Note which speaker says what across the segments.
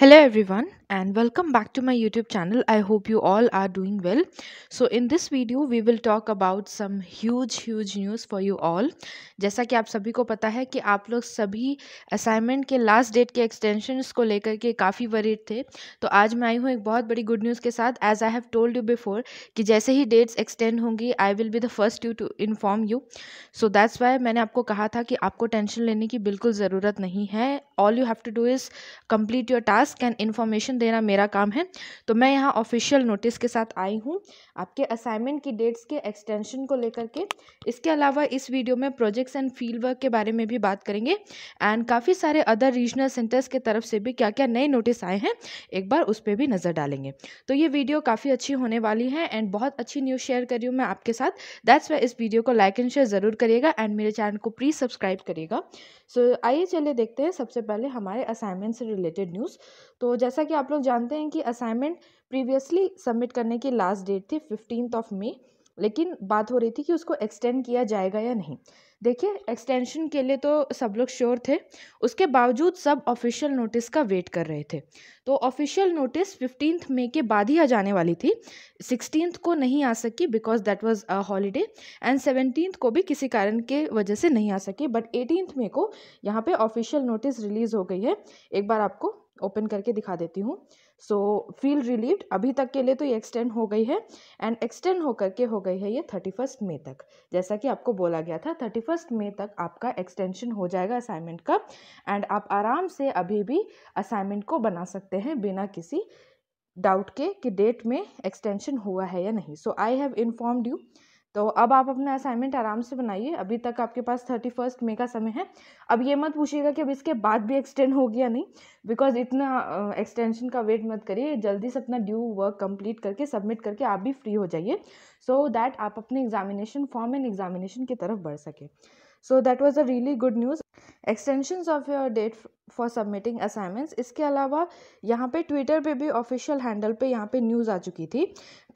Speaker 1: hello everyone and welcome back to my youtube channel i hope you all are doing well so in this video we will talk about some huge huge news for you all जैसा कि आप सभी को पता है कि आप लोग सभी असाइनमेंट के लास्ट डेट के एक्सटेंशन को लेकर के काफ़ी वरीड थे तो आज मैं आई हूँ एक बहुत बड़ी गुड न्यूज़ के साथ as I have told you before कि जैसे ही डेट्स एक्सटेंड होंगी I will be the first you to inform you so that's why मैंने आपको कहा था कि आपको टेंशन लेने की बिल्कुल ज़रूरत नहीं है all you have to do is complete your task task and information देना मेरा काम है तो मैं यहाँ ऑफिशियल नोटिस के साथ आई हूँ आपके असाइनमेंट की डेट्स के एक्सटेंशन को लेकर के इसके अलावा इस वीडियो में प्रोजेक्ट्स एंड फील्ड वर्क के बारे में भी बात करेंगे एंड काफ़ी सारे अदर रीजनल सेंटर्स के तरफ से भी क्या क्या नए नोटिस आए हैं एक बार उस पर भी नज़र डालेंगे तो ये वीडियो काफ़ी अच्छी होने वाली है एंड बहुत अच्छी न्यूज़ शेयर करी हूँ मैं आपके साथ दैट्स वाई इस वीडियो को लाइक एंड शेयर ज़रूर करिएगा एंड मेरे चैनल को प्लीज़ सब्सक्राइब करिएगा सो आइए चलिए देखते हैं सबसे पहले हमारे असाइनमेंट से रिलेटेड न्यूज़ तो जैसा कि आप लोग जानते हैं कि असाइनमेंट प्रीवियसली सबमिट करने की लास्ट डेट थी फिफ्टीन ऑफ मे लेकिन बात हो रही थी कि उसको एक्सटेंड किया जाएगा या नहीं देखिए एक्सटेंशन के लिए तो सब लोग श्योर थे उसके बावजूद सब ऑफिशियल नोटिस का वेट कर रहे थे तो ऑफिशियल नोटिस फिफ्टीन मे के बाद ही आ जाने वाली थी सिक्सटीन को नहीं आ सकी because that was a holiday and seventeen को भी किसी कारण के वजह से नहीं आ सकी बट एटीन मे को यहाँ पे ऑफिशियल नोटिस रिलीज़ हो गई है एक बार आपको ओपन करके दिखा देती हूँ सो फील रिलीव्ड अभी तक के लिए तो ये एक्सटेंड हो गई है एंड एक्सटेंड होकर के हो गई है ये थर्टी फर्स्ट मे तक जैसा कि आपको बोला गया था थर्टी फर्स्ट मे तक आपका एक्सटेंशन हो जाएगा असाइनमेंट का एंड आप आराम से अभी भी असाइनमेंट को बना सकते हैं बिना किसी डाउट के कि डेट में एक्सटेंशन हुआ है या नहीं so I have informed you तो अब आप अपना असाइनमेंट आराम से बनाइए अभी तक आपके पास थर्टी फर्स्ट मे का समय है अब ये मत पूछिएगा कि अब इसके बाद भी एक्सटेंड हो गया नहीं बिकॉज इतना एक्सटेंशन का वेट मत करिए जल्दी से अपना ड्यू वर्क कंप्लीट करके सबमिट करके आप भी फ्री हो जाइए सो दैट आप अपने एग्जामिनेशन फॉर्म एंड एग्जामिनेशन की तरफ बढ़ सकें so that was a really good news extensions of your date for submitting assignments इसके अलावा यहाँ पे ट्विटर पे भी ऑफिशियल हैंडल पे यहाँ पे न्यूज़ आ चुकी थी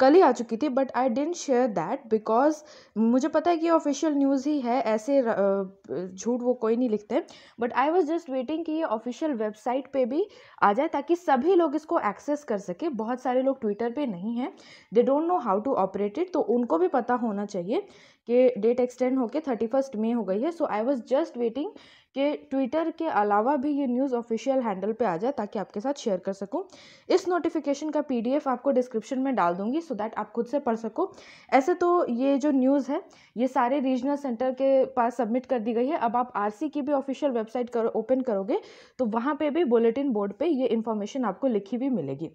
Speaker 1: कल ही आ चुकी थी but I didn't share that because मुझे पता है कि ऑफिशियल न्यूज़ ही है ऐसे झूठ वो कोई नहीं लिखते but I was just waiting कि ये ऑफिशियल वेबसाइट पे भी आ जाए ताकि सभी लोग इसको एक्सेस कर सके बहुत सारे लोग ट्विटर पर नहीं हैं they don't know how to operate it तो उनको भी पता होना चाहिए कि डेट एक्सटेंड होकर थर्टी फर्स्ट मे हो गई है so I was just waiting कि ट्विटर के अलावा भी ये न्यूज़ ऑफिशियल हैंडल पे आ जाए ताकि आपके साथ शेयर कर सकूँ इस नोटिफिकेशन का पीडीएफ आपको डिस्क्रिप्शन में डाल दूंगी सो दैट आप खुद से पढ़ सको ऐसे तो ये जो न्यूज़ है ये सारे रीजनल सेंटर के पास सबमिट कर दी गई है अब आप आर की भी ऑफिशियल वेबसाइट करो ओपन करोगे तो वहाँ पर भी बुलेटिन बोर्ड पर ये इन्फॉर्मेशन आपको लिखी हुई मिलेगी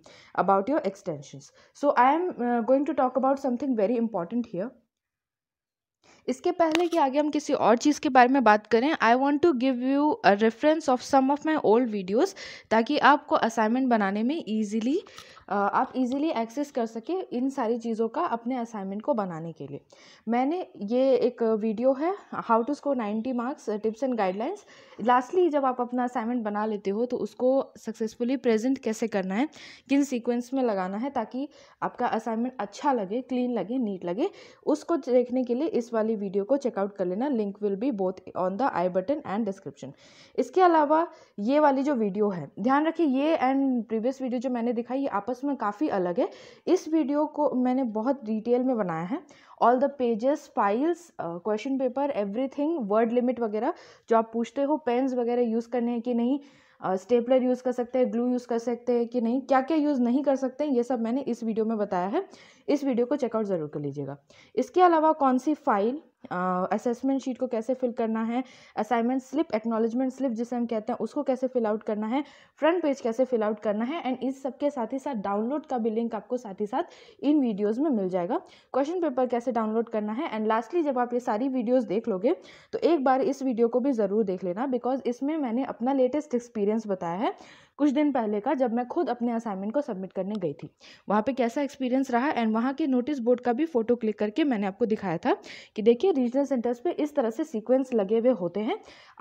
Speaker 1: about your extension so I am going to talk about something very important here इसके पहले कि आगे हम किसी और चीज़ के बारे में बात करें I want to give you reference of some of my old videos ताकि आपको असाइनमेंट बनाने में ईजिली आप इजीली एक्सेस कर सके इन सारी चीज़ों का अपने असाइनमेंट को बनाने के लिए मैंने ये एक वीडियो है how to score ninety marks tips and guidelines lastly जब आप अपना असाइनमेंट बना लेते हो तो उसको सक्सेसफुली प्रेजेंट कैसे करना है किन सीक्वेंस में लगाना है ताकि आपका असाइनमेंट अच्छा लगे क्लीन लगे नीट लगे उसको देखने के लिए इस वाली वीडियो को चेकआउट कर लेना link will be both on the i button and description इसके अलावा ये वाली जो वीडियो है ध्यान रखिए ये एंड प्रीवियस वीडियो जो मैंने दिखाई ये आपस आपस में काफ़ी अलग है इस वीडियो को मैंने बहुत डिटेल में बनाया है all the pages files question paper everything word limit वगैरह जो आप पूछते हो पेन्स वगैरह यूज़ करने हैं कि नहीं स्टेपलर uh, यूज़ कर सकते हैं ग्लू यूज़ कर सकते हैं कि नहीं क्या क्या यूज़ नहीं कर सकते हैं ये सब मैंने इस वीडियो में बताया है इस वीडियो को चेकआउट ज़रूर कर लीजिएगा इसके अलावा कौन सी फाइल असेसमेंट शीट को कैसे फिल करना है असाइनमेंट स्लिप एक्नॉलेजमेंट स्लिप जिसे हम कहते हैं उसको कैसे फिल आउट करना है फ्रंट पेज कैसे फिल आउट करना है एंड इस सब के साथ ही साथ डाउनलोड का भी लिंक आपको साथ ही साथ इन वीडियोज़ में मिल जाएगा क्वेश्चन पेपर कैसे डाउनलोड करना है एंड लास्टली जब आप ये सारी वीडियोज़ देख लोगे तो एक बार इस वीडियो को भी ज़रूर देख लेना बिकॉज इसमें मैंने अपना लेटेस्ट एक्सपीरियंस बताया है कुछ दिन पहले का जब मैं खुद अपने असाइनमेंट को सबमिट करने गई थी वहाँ पे कैसा एक्सपीरियंस रहा एंड वहाँ के नोटिस बोर्ड का भी फ़ोटो क्लिक करके मैंने आपको दिखाया था कि देखिए रीजनल सेंटर्स पे इस तरह से सीक्वेंस लगे हुए होते हैं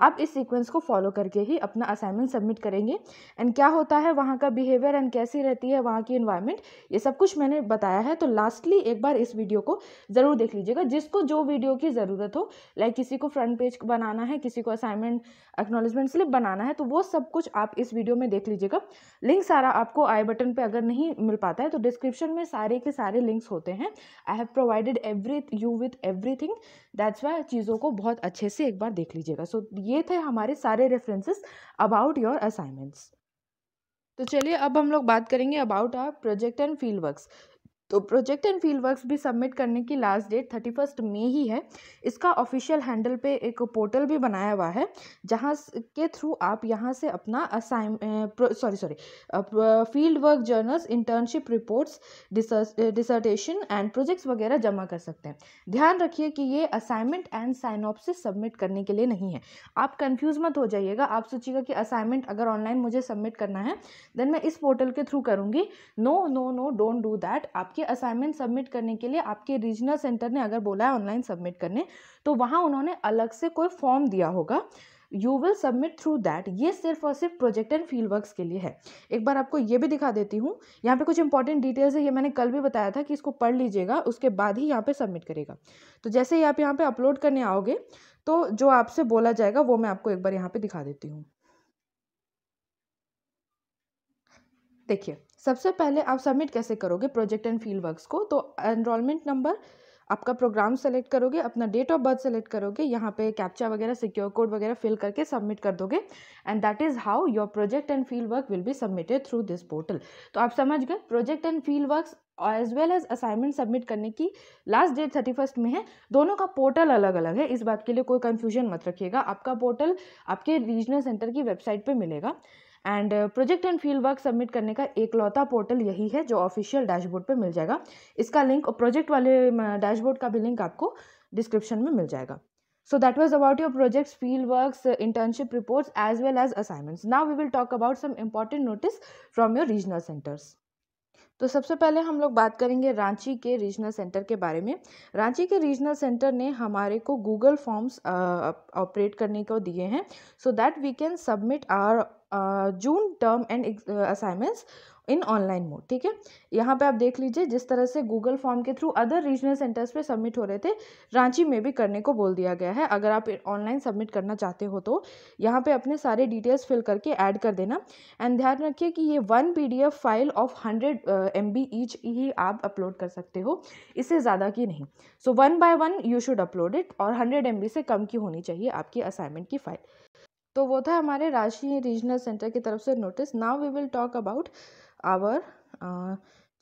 Speaker 1: आप इस सीक्वेंस को फॉलो करके ही अपना असाइनमेंट सबमिट करेंगे एंड क्या होता है वहाँ का बिहेवियर एंड कैसी रहती है वहाँ की इन्वायरमेंट ये सब कुछ मैंने बताया है तो लास्टली एक बार इस वीडियो को ज़रूर देख लीजिएगा जिसको जो वीडियो की ज़रूरत हो लाइक किसी को फ्रंट पेज बनाना है किसी को असाइनमेंट एक्नोलेजमेंट स्लिप बनाना है तो वो सब कुछ आप इस वीडियो में देख देख लीजिएगा लिंक सारा आपको आई बटन पे अगर नहीं मिल पाता है तो डिस्क्रिप्शन में सारे के सारे लिंक्स होते हैं I have provided every you with every thing that's why चीज़ों को बहुत अच्छे से एक बार देख लीजिएगा सो so, ये थे हमारे सारे रेफरेंसेस अबाउट योर असाइनमेंट्स तो चलिए अब हम लोग बात करेंगे about our project and field works तो प्रोजेक्ट एंड फील्ड वर्क्स भी सबमिट करने की last date thirty first May ही है इसका ऑफिशियल हैंडल पे एक पोर्टल भी बनाया हुआ है जहाँ के थ्रू आप यहाँ से अपना assign sorry sorry field work journals internship reports dissertation and projects वगैरह जमा कर सकते हैं ध्यान रखिए कि ये असाइनमेंट एंड से सबमिट करने के लिए नहीं है आप कन्फ्यूज मत हो जाइएगा आप सोचिएगा कि असाइनमेंट अगर ऑनलाइन मुझे सबमिट करना है देन मैं इस पोर्टल के थ्रू करूँगी no no no don't do that आप आपके असाइनमेंट सबमिट करने के लिए आपके रीजनल सेंटर ने अगर बोला है ऑनलाइन सबमिट करने तो वहाँ उन्होंने अलग से कोई फॉर्म दिया होगा you will submit through that ये सिर्फ और सिर्फ प्रोजेक्ट एंड फील्ड वर्क के लिए है एक बार आपको ये भी दिखा देती हूँ यहाँ पे कुछ इंपॉर्टेंट डिटेल्स है ये मैंने कल भी बताया था कि इसको पढ़ लीजिएगा उसके बाद ही यहाँ पे सबमिट करेगा तो जैसे ही आप यहाँ पे अपलोड करने आओगे तो जो आपसे बोला जाएगा वो मैं आपको एक बार यहाँ पे दिखा देती हूँ देखिए सबसे पहले आप सबमिट कैसे करोगे प्रोजेक्ट एंड फील्ड वर्क्स को तो एनरोलमेंट नंबर आपका प्रोग्राम सेलेक्ट करोगे अपना डेट ऑफ बर्थ सेलेक्ट करोगे यहाँ पे कैप्चा वगैरह सिक्योर कोड वगैरह फिल करके सबमिट कर दोगे and that is how your project and field work will be submitted through this portal तो आप समझ गए project and field work as well as assignment submit करने की लास्ट डेट थर्टी फर्स्ट में है दोनों का पोर्टल अलग अलग है इस बात के लिए कोई कन्फ्यूजन मत रखिएगा आपका पोर्टल आपके रीजनल सेंटर की वेबसाइट पर मिलेगा and project and field work submit करने का एकलौता पोर्टल यही है जो ऑफिशियल डैशबोर्ड पे मिल जाएगा इसका लिंक और प्रोजेक्ट वाले डैशबोर्ड का भी लिंक आपको डिस्क्रिप्शन में मिल जाएगा so that was about your projects field work internship reports as well as assignments now we will talk about some important notice from your regional centres तो सबसे पहले हम लोग बात करेंगे रांची के रीजनल सेंटर के बारे में रांची के रीजनल सेंटर ने हमारे को गूगल फॉर्म्स ऑपरेट करने को दिए हैं so that we can submit our June term end assignments in online mode ठीक है यहाँ पे आप देख लीजिए जिस तरह से गूगल फॉर्म के थ्रू अदर रीजनल सेंटर्स पे सबमिट हो रहे थे रांची में भी करने को बोल दिया गया है अगर आप ऑनलाइन सबमिट करना चाहते हो तो यहाँ पे अपने सारे डिटेल्स फिल करके ऐड कर देना एंड ध्यान रखिए कि ये one P file of hundred MB each ईच ही आप अपलोड कर सकते हो इससे ज़्यादा की नहीं so one by one you should upload it और हंड्रेड एम बी से कम की होनी चाहिए आपकी असाइनमेंट की फ़ाइल तो वो था हमारे राशि रीजनल सेंटर की तरफ से notice now we will talk about our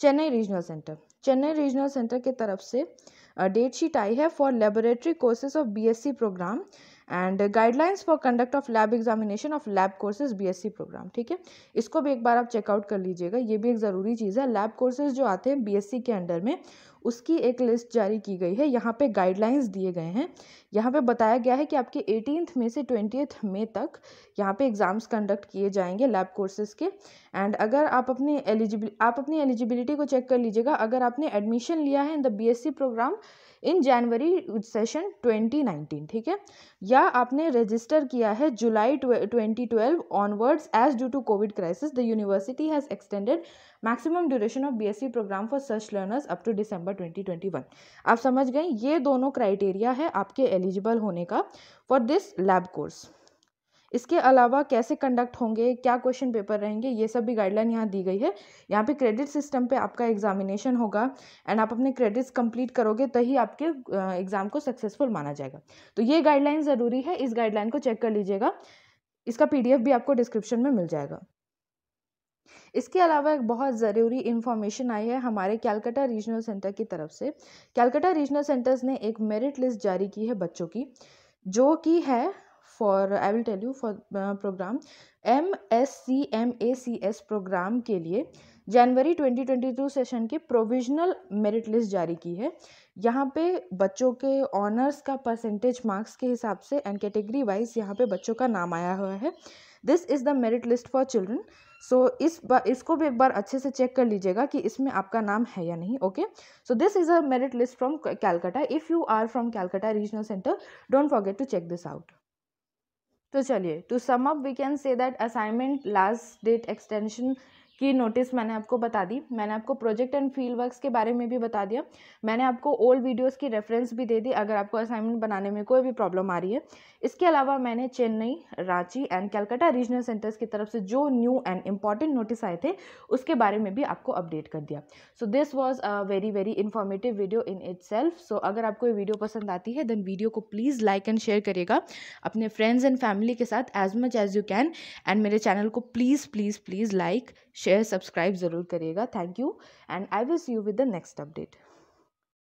Speaker 1: Chennai regional centre Chennai regional centre की तरफ से डेट शीट आई है for laboratory courses of BSc programme and guidelines for conduct of lab examination of lab courses BSc programme ठीक है इसको भी एक बार आप चेकआउट कर लीजिएगा ये भी एक ज़रूरी चीज़ है लैब कोर्सेज जो आते हैं बीएससी के अंडर में उसकी एक लिस्ट जारी की गई है यहाँ पे गाइडलाइंस दिए गए हैं यहाँ पे बताया गया है कि आपके एटीनथ में से ट्वेंटीथ मे तक यहाँ पे एग्ज़ाम्स कंडक्ट किए जाएंगे लैब कोर्सेज के एंड अगर आप अपनी एलिजिबिल आप अपनी एलिजिबिलिटी को चेक कर लीजिएगा अगर आपने एडमिशन लिया है in the B programme in January session 2019 ठीक है या आपने रजिस्टर किया है July 2012 onwards as due to COVID crisis the university has extended maximum duration of BSc programme for सर्च लर्नर्स अप टू दिसंबर 2021 आप समझ गए ये दोनों क्राइटेरिया है आपके एलिजिबल होने का फॉर दिस लैब कोर्स इसके अलावा कैसे कंडक्ट होंगे क्या क्वेश्चन पेपर रहेंगे ये सब भी गाइडलाइन यहाँ दी गई है यहाँ पे क्रेडिट सिस्टम पे आपका एग्जामिनेशन होगा एंड आप अपने क्रेडिट्स कंप्लीट करोगे तभी आपके एग्ज़ाम को सक्सेसफुल माना जाएगा तो ये गाइडलाइन ज़रूरी है इस गाइडलाइन को चेक कर लीजिएगा इसका पी भी आपको डिस्क्रिप्शन में मिल जाएगा इसके अलावा एक बहुत ज़रूरी इन्फॉर्मेशन आई है हमारे कैलकाटा रीजनल सेंटर की तरफ से कैलकाटा रीजनल सेंटर्स ने एक मेरिट लिस्ट जारी की है बच्चों की जो कि है for I will tell you for programme M S C M A C S programme के लिए जनवरी 2022 सेशन की प्रोविजनल मेरिट लिस्ट जारी की है यहाँ पे बच्चों के ऑनर्स का परसेंटेज मार्क्स के हिसाब से एंड कैटेगरी वाइज यहाँ पे बच्चों का नाम आया हुआ है this is the merit list for children so इस इसको भी एक बार अच्छे से चेक कर लीजिएगा कि इसमें आपका नाम है या नहीं okay so this is a merit list from Calcutta if you are from Calcutta regional centre don't forget to check this out तो चलिए to sum up we can say that assignment last date extension की नोटिस मैंने आपको बता दी मैंने आपको project and field works के बारे में भी बता दिया मैंने आपको ओल्ड वीडियोस की रेफरेंस भी दे दी अगर आपको असाइनमेंट बनाने में कोई भी प्रॉब्लम आ रही है इसके अलावा मैंने Chennai Ranchi and Calcutta regional centres की तरफ से जो न्यू एंड इम्पॉर्टेंट नोटिस आए थे उसके बारे में भी आपको अपडेट कर दिया so this was a very very informative video in itself so अगर आपको ये वीडियो पसंद आती है देन वीडियो को प्लीज़ लाइक एंड शेयर करिएगा अपने फ्रेंड्स एंड फैमिली के साथ as much as you can and मेरे चैनल को please please please like share subscribe ज़रूर करिएगा thank you and I will see you with the next update